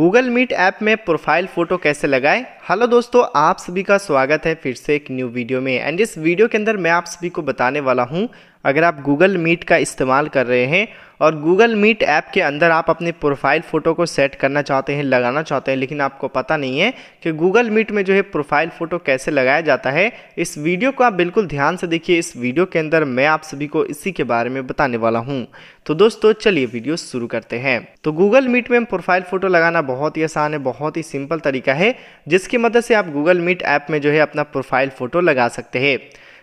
Google Meet app में profile photo कैसे लगाएं हेलो दोस्तों आप सभी का स्वागत है फिर से एक न्यू वीडियो में एंड इस वीडियो के अंदर मैं आप सभी को बताने वाला हूं अगर आप गूगल मीट का इस्तेमाल कर रहे हैं और गूगल मीट ऐप के अंदर आप अपनी प्रोफाइल फ़ोटो को सेट करना चाहते हैं लगाना चाहते हैं लेकिन आपको पता नहीं है कि गूगल मीट में जो है प्रोफाइल फ़ोटो कैसे लगाया जाता है इस वीडियो को आप बिल्कुल ध्यान से देखिए इस वीडियो के अंदर मैं आप सभी को इसी के बारे में बताने वाला हूँ तो दोस्तों चलिए वीडियो शुरू करते हैं तो गूगल मीट में प्रोफाइल फ़ोटो लगाना बहुत ही आसान है बहुत ही सिंपल तरीका है जिसकी मदद से आप गूगल मीट ऐप में जो है अपना प्रोफाइल फ़ोटो लगा सकते हैं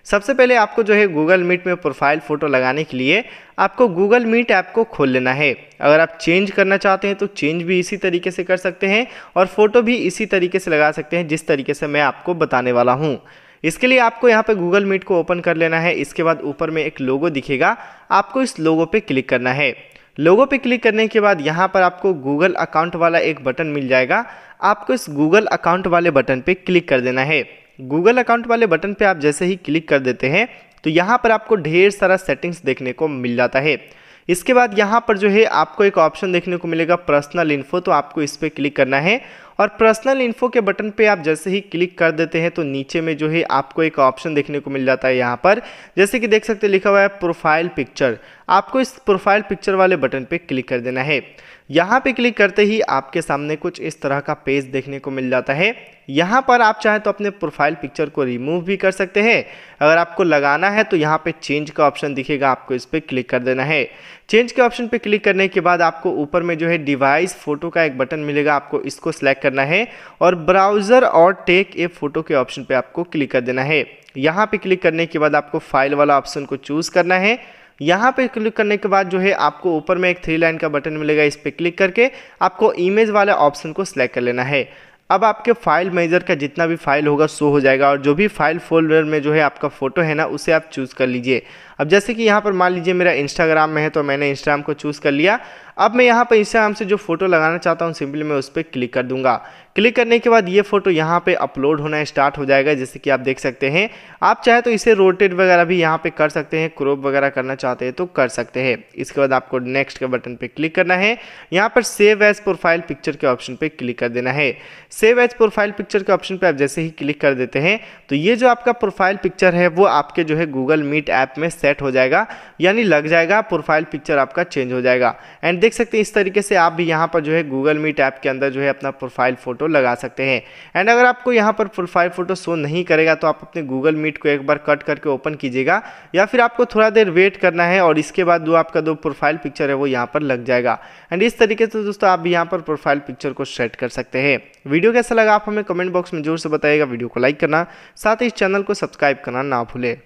सबसे पहले आपको जो है गूगल मीट में प्रोफाइल फ़ोटो लगाने के लिए आपको गूगल मीट ऐप को खोल लेना है अगर आप चेंज करना चाहते हैं तो चेंज भी इसी तरीके से कर सकते हैं और फ़ोटो भी इसी तरीके से लगा सकते हैं जिस तरीके से मैं आपको बताने वाला हूँ इसके लिए आपको यहाँ पे गूगल मीट को ओपन कर लेना है इसके बाद ऊपर में एक लोगो दिखेगा आपको इस लोगो पे क्लिक करना है लोगो पे क्लिक करने के बाद यहाँ पर आपको गूगल अकाउंट वाला एक बटन मिल जाएगा आपको इस गूगल अकाउंट वाले बटन पे क्लिक कर देना है गूगल अकाउंट वाले बटन पे आप जैसे ही क्लिक कर देते हैं तो यहाँ पर आपको ढेर सारा सेटिंग्स देखने को मिल जाता है इसके बाद यहाँ पर जो है आपको एक ऑप्शन देखने को मिलेगा पर्सनल इन्फो तो आपको इस पर क्लिक करना है और पर्सनल इन्फो के बटन पे आप जैसे ही क्लिक कर देते हैं तो नीचे में जो है आपको एक ऑप्शन देखने को मिल जाता है यहाँ पर जैसे कि देख सकते हैं लिखा हुआ है प्रोफाइल पिक्चर आपको इस प्रोफाइल पिक्चर वाले बटन पे क्लिक कर देना है यहाँ पे क्लिक करते ही आपके सामने कुछ इस तरह का पेज देखने को मिल जाता है यहाँ पर आप चाहें तो अपने प्रोफाइल पिक्चर को रिमूव भी कर सकते हैं अगर आपको लगाना है तो यहाँ पे चेंज का ऑप्शन दिखेगा आपको इस पर क्लिक कर देना है चेंज के ऑप्शन पे क्लिक करने के बाद आपको ऊपर में जो है डिवाइस फोटो का एक बटन मिलेगा आपको इसको सिलेक्ट करना है और ब्राउज़र और टेक ए फोटो के ऑप्शन पे आपको क्लिक कर देना है यहाँ पे क्लिक करने के बाद आपको फाइल वाला ऑप्शन को चूज़ करना है यहाँ पे क्लिक करने के बाद जो है आपको ऊपर में एक थ्री लाइन का बटन मिलेगा इस पर क्लिक करके आपको इमेज वाले ऑप्शन को सिलेक्ट कर लेना है अब आपके फाइल मैनेजर का जितना भी फाइल होगा शो हो जाएगा और जो भी फाइल फोल्डर में जो है आपका फ़ोटो है ना उसे आप चूज़ कर लीजिए अब जैसे कि यहाँ पर मान लीजिए मेरा इंस्टाग्राम में है तो मैंने इंस्टाग्राम को चूज़ कर लिया अब मैं यहाँ पर इंस्टाग्राम से जो फोटो लगाना चाहता हूँ सिंपली मैं उस पर क्लिक कर दूंगा क्लिक करने के बाद ये फोटो यहाँ पे अपलोड होना स्टार्ट हो जाएगा जैसे कि आप देख सकते हैं आप चाहे तो इसे रोटेट वगैरह भी यहाँ पे कर सकते हैं क्रोप वगैरह करना चाहते हैं तो कर सकते हैं इसके बाद आपको नेक्स्ट के बटन पे क्लिक करना है यहाँ पर सेव एज प्रोफाइल पिक्चर के ऑप्शन पे क्लिक कर देना है सेव एज प्रोफाइल पिक्चर के ऑप्शन पे आप जैसे ही क्लिक कर देते हैं तो ये जो आपका प्रोफाइल पिक्चर है वो आपके जो है गूगल मीट ऐप में सेव सेट हो जाएगा यानी लग जाएगा प्रोफाइल पिक्चर आपका चेंज हो जाएगा एंड देख सकते हैं इस तरीके से आप भी यहाँ पर जो है गूगल मीट ऐप के अंदर जो है अपना प्रोफाइल फ़ोटो लगा सकते हैं एंड अगर आपको यहाँ पर प्रोफाइल फ़ोटो शो नहीं करेगा तो आप अपने गूगल मीट को एक बार कट करके ओपन कीजिएगा या फिर आपको थोड़ा देर वेट करना है और इसके बाद जो आपका जो प्रोफाइल पिक्चर है वो यहाँ पर लग जाएगा एंड इस तरीके से दोस्तों आप भी यहाँ पर प्रोफाइल पिक्चर को सेट कर सकते हैं वीडियो कैसा लगा आप हमें कमेंट बॉक्स में जोर से बताइएगा वीडियो को लाइक करना साथ ही इस चैनल को सब्सक्राइब करना ना भूले